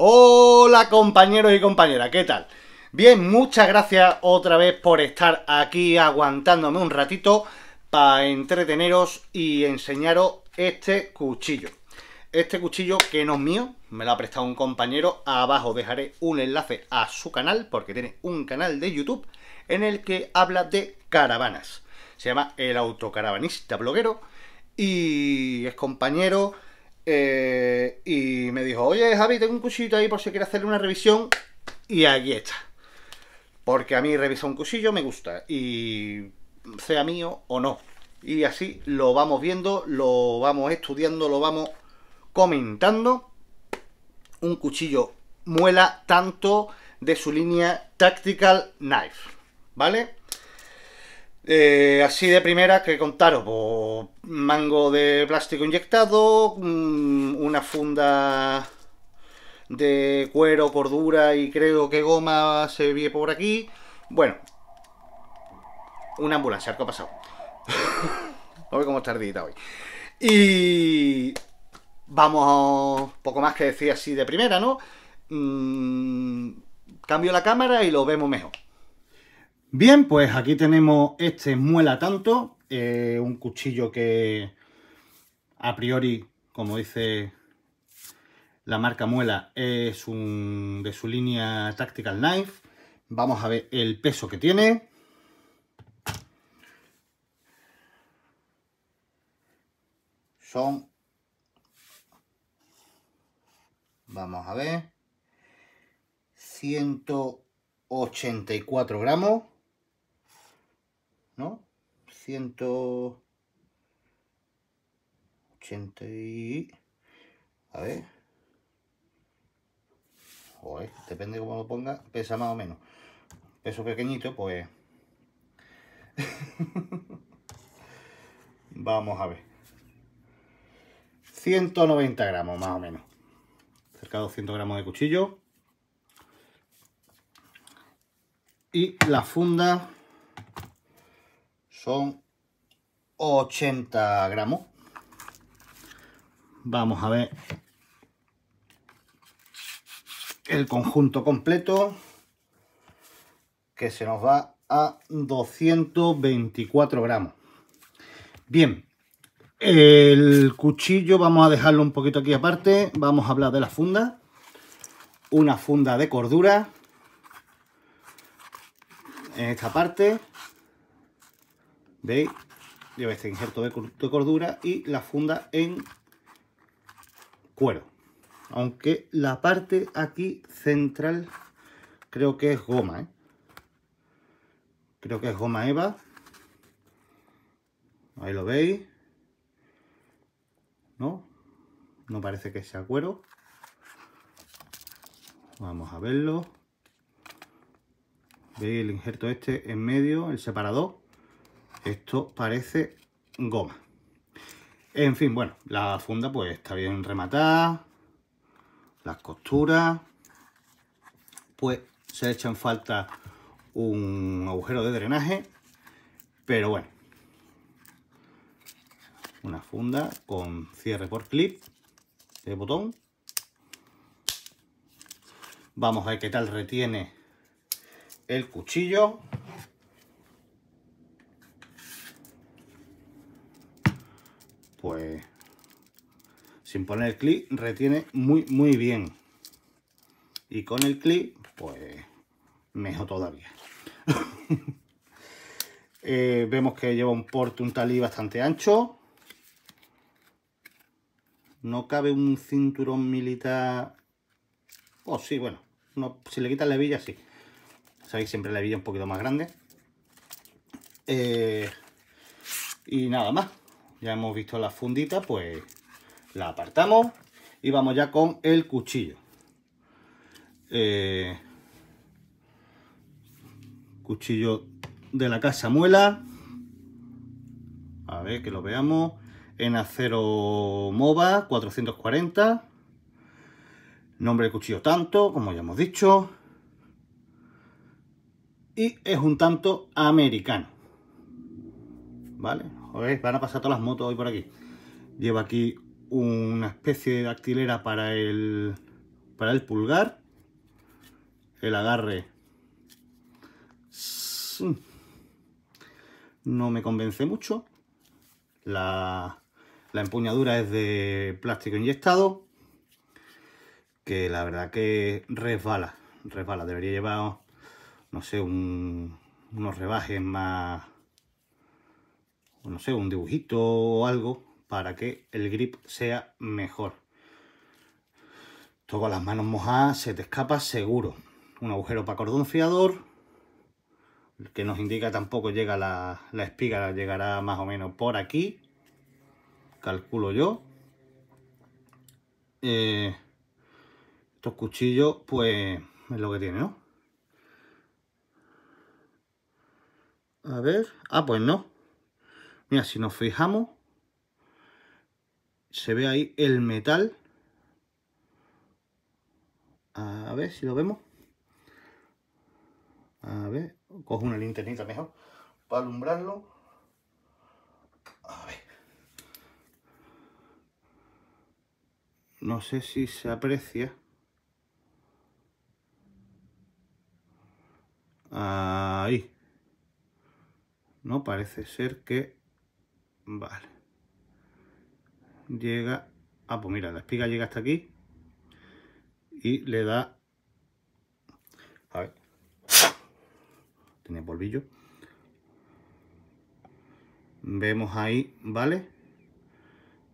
Hola compañeros y compañeras, ¿qué tal? Bien, muchas gracias otra vez por estar aquí aguantándome un ratito para entreteneros y enseñaros este cuchillo. Este cuchillo que no es mío, me lo ha prestado un compañero. Abajo dejaré un enlace a su canal porque tiene un canal de YouTube en el que habla de caravanas. Se llama El Autocaravanista Bloguero y es compañero eh, y me dijo, oye Javi, tengo un cuchillo ahí por si quieres hacerle una revisión. Y aquí está. Porque a mí revisar un cuchillo me gusta. Y sea mío o no. Y así lo vamos viendo, lo vamos estudiando, lo vamos comentando. Un cuchillo muela tanto de su línea Tactical Knife. ¿Vale? Eh, así de primera, que contaros? Pues, mango de plástico inyectado, mm, una funda de cuero, cordura y creo que goma se ve por aquí. Bueno, una ambulancia, ¿Qué ha pasado. no veo cómo tardita hoy. Y vamos, poco más que decir así de primera, ¿no? Mm, cambio la cámara y lo vemos mejor. Bien, pues aquí tenemos este muela tanto, eh, un cuchillo que a priori, como dice la marca muela, es de su línea Tactical Knife. Vamos a ver el peso que tiene. Son, vamos a ver, 184 gramos. ¿no? 180 y... A ver. Joder, depende de cómo lo ponga, pesa más o menos. Peso pequeñito, pues... Vamos a ver. 190 gramos, más o menos. Cerca de 200 gramos de cuchillo. Y la funda 80 gramos vamos a ver el conjunto completo que se nos va a 224 gramos bien el cuchillo vamos a dejarlo un poquito aquí aparte vamos a hablar de la funda una funda de cordura en esta parte ¿Veis? Lleva este injerto de, cordura y la funda en cuero. Aunque la parte aquí central creo que es goma, ¿eh? Creo que es goma Eva. Ahí lo veis. ¿No? No parece que sea cuero. Vamos a verlo. ¿Veis el injerto este en medio, el separador? Esto parece goma. En fin, bueno, la funda pues está bien rematada. Las costuras. Pues se echan falta un agujero de drenaje. Pero bueno. Una funda con cierre por clip de botón. Vamos a ver qué tal retiene el cuchillo. sin poner clic, retiene muy, muy bien. Y con el clic, pues mejor todavía. Eh, vemos que lleva un porte, un talí bastante ancho. No cabe un cinturón militar... o oh, sí, bueno. No, si le quitan la hebilla, sí. Sabéis, siempre la hebilla un poquito más grande. Eh, y nada más. Ya hemos visto la fundita, pues la apartamos y vamos ya con el cuchillo. Eh, cuchillo de la casa muela. A ver que lo veamos. En acero MOVA 440. Nombre de cuchillo tanto, como ya hemos dicho. Y es un tanto americano. ¿Vale? Joder, van a pasar todas las motos hoy por aquí. Lleva aquí una especie de dactilera para el, para el pulgar, el agarre no me convence mucho, la, empuñadura es de plástico inyectado, que la verdad que resbala, resbala, debería llevar, no sé, unos rebajes más, no sé, un dibujito o algo, para que el grip sea mejor. Todo con las manos mojadas se te escapa seguro. Un agujero para cordón fiador, que nos indica tampoco llega la, la espiga, llegará más o menos por aquí, calculo yo. Eh, estos cuchillos, pues, es lo que tiene, ¿no? A ver, ah, pues no. Mira, si nos fijamos, se ve ahí el metal. A ver si lo vemos. A ver, cojo una linternita mejor para alumbrarlo. A ver. No sé si se aprecia. Ahí. No parece ser que... Vale llega... a ah, pues mira, la espiga llega hasta aquí y le da... A ver. Tiene polvillo. Vemos ahí, ¿vale?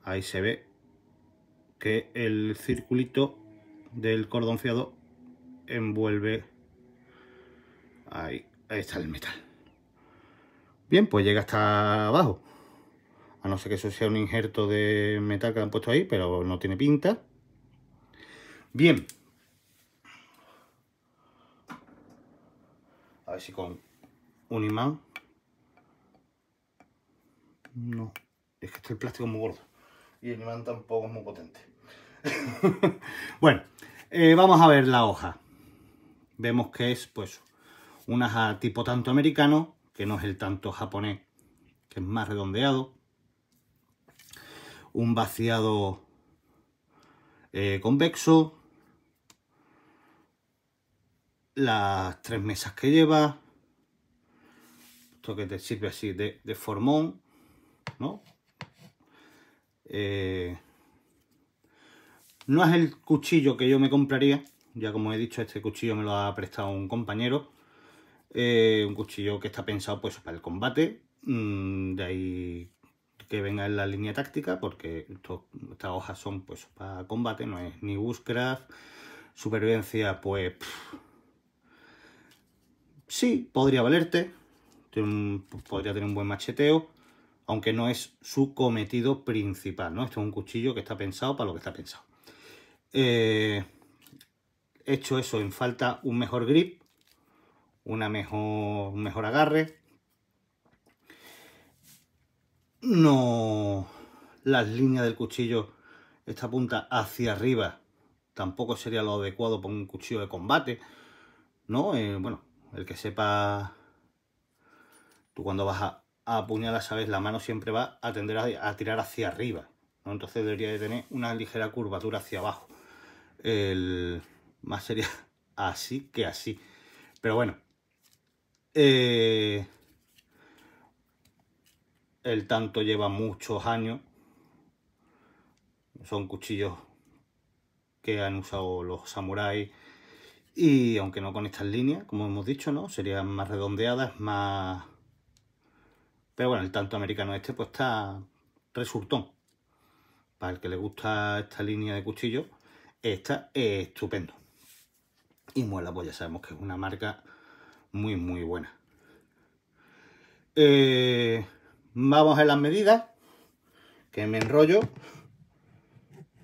Ahí se ve que el circulito del cordón fiado envuelve... Ahí, ahí está el metal. Bien, pues llega hasta abajo. A no ser que eso sea un injerto de metal que han puesto ahí, pero no tiene pinta. Bien. A ver si con un imán... No, es que este el plástico es muy gordo. Y el imán tampoco es muy potente. bueno, eh, vamos a ver la hoja. Vemos que es pues una aja tipo tanto americano, que no es el tanto japonés, que es más redondeado un vaciado eh, convexo, las tres mesas que lleva, esto que te sirve así de, formón, eh, ¿no? es el cuchillo que yo me compraría, ya como he dicho, este cuchillo me lo ha prestado un compañero, eh, un cuchillo que está pensado pues para el combate, mm, de ahí que venga en la línea táctica, porque estas hojas son pues para combate, no es ni bushcraft, supervivencia, pues sí, podría valerte, podría tener un buen macheteo, aunque no es su cometido principal, ¿no? Esto es un cuchillo que está pensado para lo que está pensado. Eh, hecho eso, en falta un mejor grip, una mejor, un mejor agarre, no, las líneas del cuchillo, esta punta hacia arriba, tampoco sería lo adecuado para un cuchillo de combate. No, eh, bueno, el que sepa, tú cuando vas a, a apuñalar, sabes, la mano siempre va a tender a, tirar hacia arriba. Entonces debería de tener una ligera curvatura hacia abajo. más sería así que así. Pero bueno. Eh, el tanto lleva muchos años. Son cuchillos que han usado los samuráis. Y aunque no con estas líneas, como hemos dicho, ¿no? Serían más redondeadas, más... Pero bueno, el tanto americano este pues está resultón. Para el que le gusta esta línea de cuchillo, está estupendo. Y Muela pues ya sabemos que es una marca muy, muy buena. Eh, Vamos a las medidas, que me enrollo.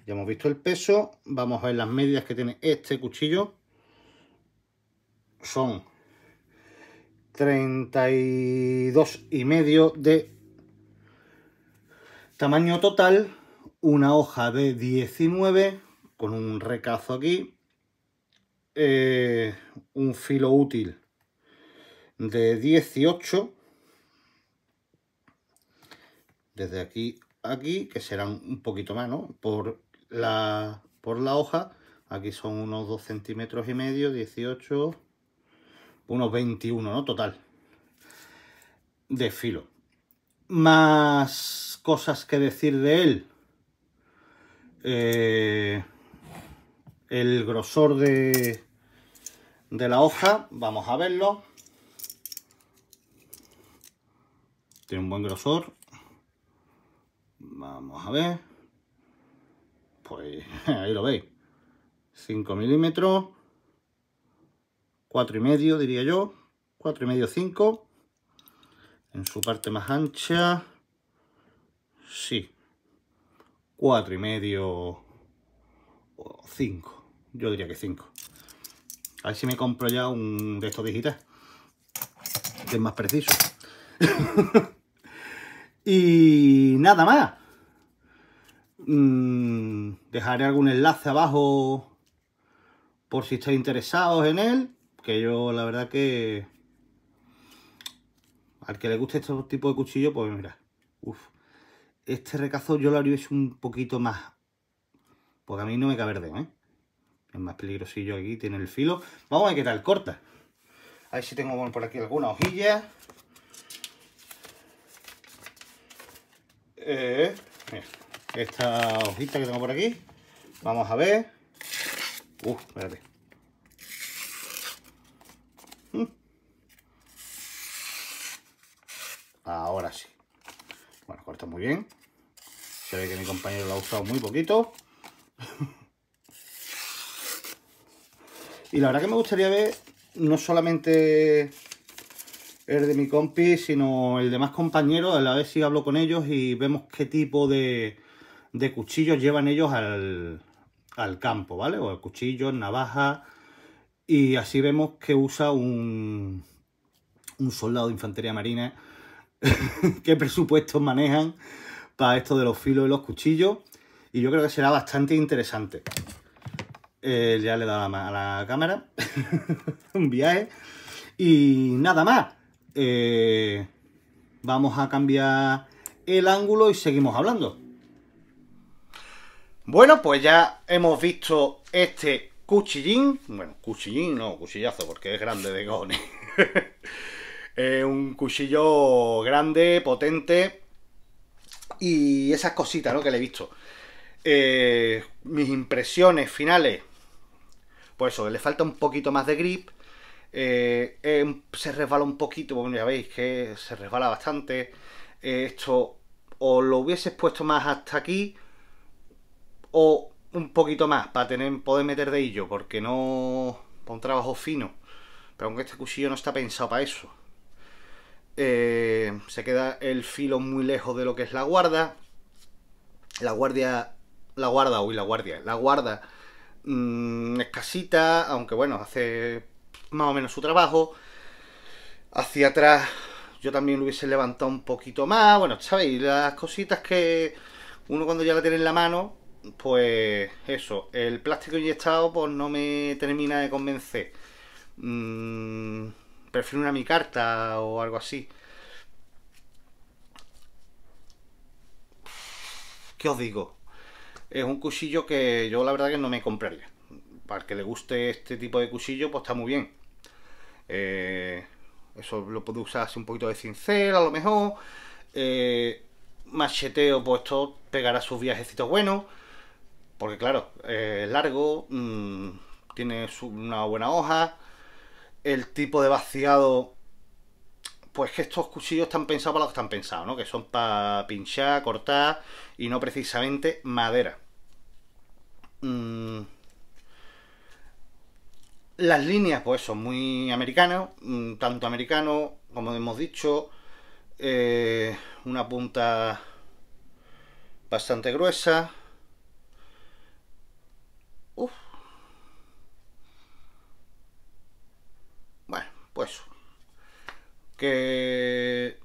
Ya hemos visto el peso. Vamos a ver las medidas que tiene este cuchillo. Son 32 y medio de tamaño total. Una hoja de 19 con un recazo aquí. Eh, un filo útil de 18 desde aquí aquí, que serán un poquito más, ¿no? Por la, por la hoja, aquí son unos 2 centímetros y medio, 18, unos 21, ¿no? Total, de filo. Más cosas que decir de él. Eh, el grosor de, de la hoja, vamos a verlo. Tiene un buen grosor, Vamos a ver. Pues ahí lo veis. 5 milímetros. 4 y medio diría yo. 4 y medio, 5. En su parte más ancha. Sí. 4 y medio. 5. Yo diría que 5. A ver si me compro ya un de estos digitales. Que es más preciso. y nada más. Mm, dejaré algún enlace abajo por si estáis interesados en él. Que yo la verdad que... Al que le guste este tipo de cuchillo, pues mira. Este recazo yo lo haría un poquito más. Porque a mí no me cabe verde, ¿eh? Es más peligrosillo aquí, tiene el filo. Vamos a ver qué tal corta. A ver si tengo por aquí alguna hojilla. Eh, esta hojita que tengo por aquí. Vamos a ver. Uh, espérate. Mm. Ahora sí. Bueno, corta muy bien. Se ve que mi compañero lo ha usado muy poquito. y la verdad que me gustaría ver no solamente el de mi compi, sino el de más compañeros, a la vez si hablo con ellos y vemos qué tipo de, cuchillos llevan ellos al, campo, ¿vale? O el cuchillo, navaja, y así vemos que usa un, un soldado de infantería marina, qué presupuestos manejan para esto de los filos y los cuchillos, y yo creo que será bastante interesante. Eh, ya le he dado a la cámara, un viaje, y nada más. Eh, vamos a cambiar el ángulo y seguimos hablando. Bueno, pues ya hemos visto este cuchillín. Bueno, cuchillín no, cuchillazo, porque es grande de goni, es un cuchillo grande, potente. Y esas cositas, ¿no? Que le he visto. Eh, mis impresiones finales. Pues eso, le falta un poquito más de grip. Eh, em, se resbala un poquito, bueno, ya veis que se resbala bastante. Eh, esto o lo hubiese puesto más hasta aquí o un poquito más para tener, poder meter de ello porque no... Para un trabajo fino. Pero aunque este cuchillo no está pensado para eso. Eh, se queda el filo muy lejos de lo que es la guarda. La guardia... La guarda, uy, la guardia. La guarda mm, Es casita, aunque bueno, hace más o menos su trabajo. Hacia atrás yo también lo hubiese levantado un poquito más. Bueno, ¿sabéis? Las cositas que uno cuando ya la tiene en la mano, pues eso. El plástico inyectado pues no me termina de convencer. Mm, prefiero una micarta o algo así. ¿Qué os digo? Es un cuchillo que yo la verdad que no me compraría. Para el que le guste este tipo de cuchillo, pues está muy bien eh, eso lo puede usar así un poquito de cincel, a lo mejor. Eh, macheteo, pues esto pegará sus viajecitos buenos. Porque claro, es largo, mm, tiene una buena hoja. El tipo de vaciado pues que estos cuchillos están pensados para lo que están pensados, ¿no? Que son para pinchar, cortar y no precisamente madera. Mm, las líneas, pues son muy americanas, mm, tanto americano como hemos dicho, eh, una punta bastante gruesa. Uf. Bueno, pues que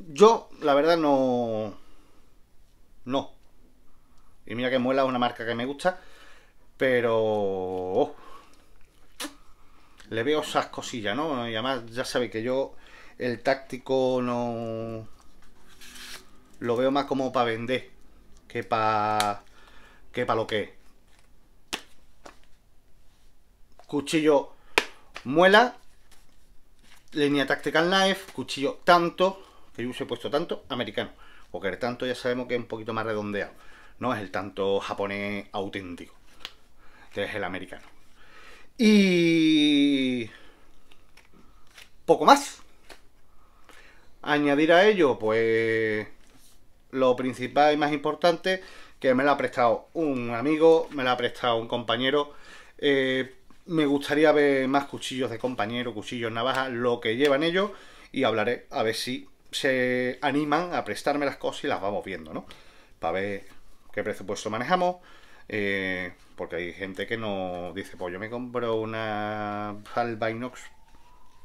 yo la verdad no no. Y mira que Muela una marca que me gusta. Pero... Oh, le veo esas cosillas, ¿no? Y además ya sabe que yo el táctico no... Lo veo más como para vender que para... que para lo que es. Cuchillo muela, línea tactical knife, cuchillo tanto, que yo se he puesto tanto, americano. Porque el tanto ya sabemos que es un poquito más redondeado. No es el tanto japonés auténtico es el americano. Y... Poco más. Añadir a ello, pues... Lo principal y más importante, que me lo ha prestado un amigo, me lo ha prestado un compañero. Eh, me gustaría ver más cuchillos de compañero, cuchillos, navaja lo que llevan ellos. Y hablaré a ver si se animan a prestarme las cosas y las vamos viendo, ¿no? Para ver qué presupuesto manejamos, eh, porque hay gente que no dice, pues yo me compro una Alba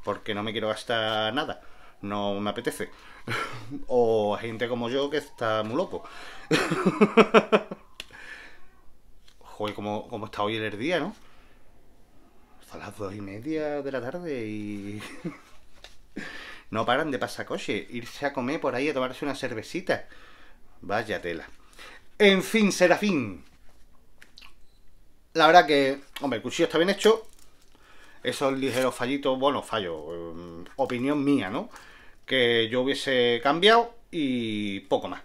porque no me quiero gastar nada, no me apetece. o gente como yo que está muy loco. Joder, como, está hoy el día, ¿no? Hasta las dos y media de la tarde y... no paran de pasar coche, irse a comer por ahí a tomarse una cervecita. Vaya tela. En fin, Serafín. La verdad que, hombre, el cuchillo está bien hecho. Esos ligeros fallitos, bueno, fallo, mm, opinión mía, ¿no? Que yo hubiese cambiado y poco más.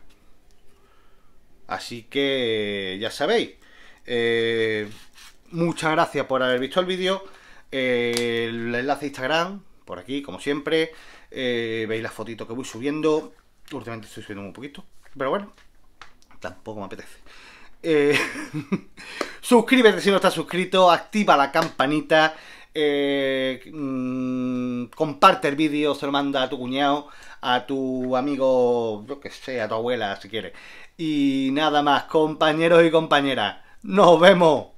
Así que ya sabéis. Eh, muchas gracias por haber visto el vídeo. el enlace a Instagram, por aquí, como siempre. Eh, veis las fotitos que voy subiendo. Últimamente estoy subiendo un poquito. Pero bueno, tampoco me apetece. Eh, Suscríbete si no estás suscrito, activa la campanita, eh, mm, comparte el vídeo, se lo manda a tu cuñado, a tu amigo, yo que sé, a tu abuela si quieres. Y nada más, compañeros y compañeras, nos vemos.